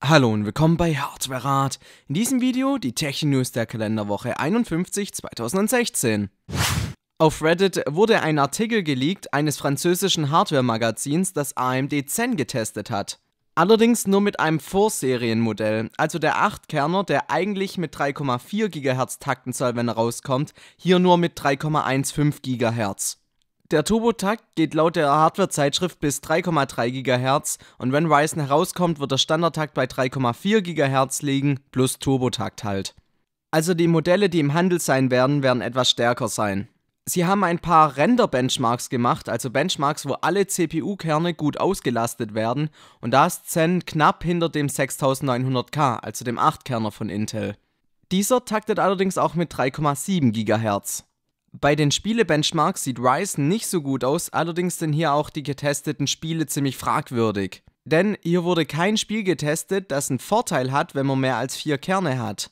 Hallo und willkommen bei Hardware Rat. In diesem Video die Tech News der Kalenderwoche 51 2016. Auf Reddit wurde ein Artikel geleakt eines französischen Hardware-Magazins, das AMD Zen getestet hat. Allerdings nur mit einem Vorserienmodell, also der 8-Kerner, der eigentlich mit 3,4 GHz takten soll, wenn er rauskommt, hier nur mit 3,15 GHz. Der Turbotakt geht laut der Hardware-Zeitschrift bis 3,3 GHz und wenn Ryzen herauskommt, wird der Standardtakt bei 3,4 GHz liegen, plus Turbotakt halt. Also die Modelle, die im Handel sein werden, werden etwas stärker sein. Sie haben ein paar Render-Benchmarks gemacht, also Benchmarks, wo alle CPU-Kerne gut ausgelastet werden und da ist Zen knapp hinter dem 6900K, also dem 8-Kerner von Intel. Dieser taktet allerdings auch mit 3,7 GHz. Bei den Spielebenchmarks sieht Ryzen nicht so gut aus, allerdings sind hier auch die getesteten Spiele ziemlich fragwürdig. Denn hier wurde kein Spiel getestet, das einen Vorteil hat, wenn man mehr als vier Kerne hat.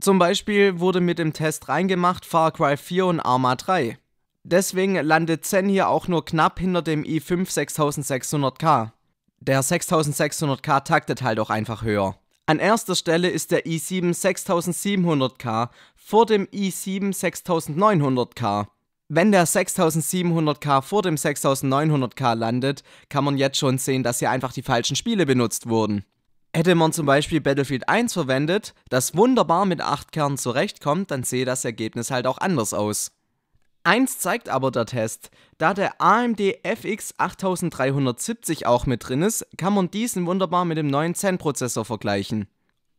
Zum Beispiel wurde mit dem Test reingemacht Far Cry 4 und Arma 3. Deswegen landet Zen hier auch nur knapp hinter dem i5 6600K. Der 6600K taktet halt auch einfach höher. An erster Stelle ist der i7 6700K vor dem i7 6900K. Wenn der 6700K vor dem 6900K landet, kann man jetzt schon sehen, dass hier einfach die falschen Spiele benutzt wurden. Hätte man zum Beispiel Battlefield 1 verwendet, das wunderbar mit 8 Kernen zurechtkommt, dann sehe das Ergebnis halt auch anders aus. Eins zeigt aber der Test. Da der AMD FX 8370 auch mit drin ist, kann man diesen wunderbar mit dem neuen Zen Prozessor vergleichen.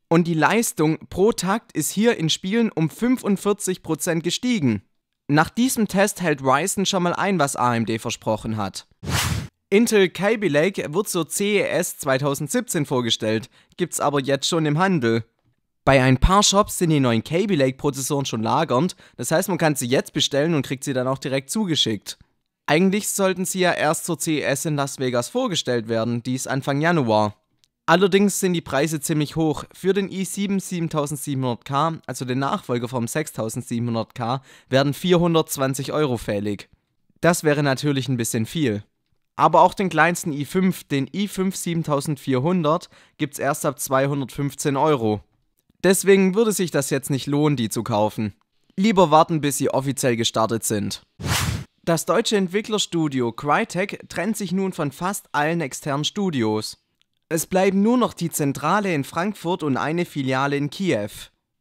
Und die Leistung pro Takt ist hier in Spielen um 45% gestiegen. Nach diesem Test hält Ryzen schon mal ein, was AMD versprochen hat. Intel Kaby Lake wird zur CES 2017 vorgestellt, gibt's aber jetzt schon im Handel. Bei ein paar Shops sind die neuen Kaby Lake Prozessoren schon lagernd, das heißt man kann sie jetzt bestellen und kriegt sie dann auch direkt zugeschickt. Eigentlich sollten sie ja erst zur CES in Las Vegas vorgestellt werden, dies Anfang Januar. Allerdings sind die Preise ziemlich hoch. Für den e i7 7700K, also den Nachfolger vom 6700K, werden 420 Euro fällig. Das wäre natürlich ein bisschen viel. Aber auch den kleinsten i5, e den i5 7400, gibt es erst ab 215 Euro. Deswegen würde sich das jetzt nicht lohnen, die zu kaufen. Lieber warten, bis sie offiziell gestartet sind. Das deutsche Entwicklerstudio Crytek trennt sich nun von fast allen externen Studios. Es bleiben nur noch die Zentrale in Frankfurt und eine Filiale in Kiew.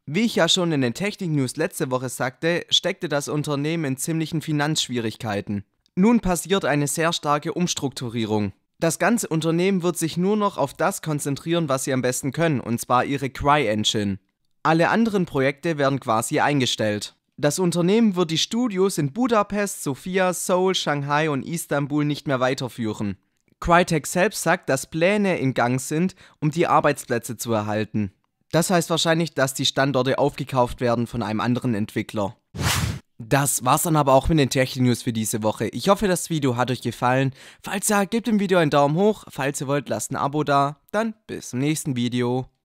Wie ich ja schon in den Technik-News letzte Woche sagte, steckte das Unternehmen in ziemlichen Finanzschwierigkeiten. Nun passiert eine sehr starke Umstrukturierung. Das ganze Unternehmen wird sich nur noch auf das konzentrieren, was sie am besten können, und zwar ihre Cry-Engine. Alle anderen Projekte werden quasi eingestellt. Das Unternehmen wird die Studios in Budapest, Sofia, Seoul, Shanghai und Istanbul nicht mehr weiterführen. Crytek selbst sagt, dass Pläne in Gang sind, um die Arbeitsplätze zu erhalten. Das heißt wahrscheinlich, dass die Standorte aufgekauft werden von einem anderen Entwickler. Das war's dann aber auch mit den Tech News für diese Woche. Ich hoffe, das Video hat euch gefallen. Falls ja, gebt dem Video einen Daumen hoch. Falls ihr wollt, lasst ein Abo da. Dann bis zum nächsten Video.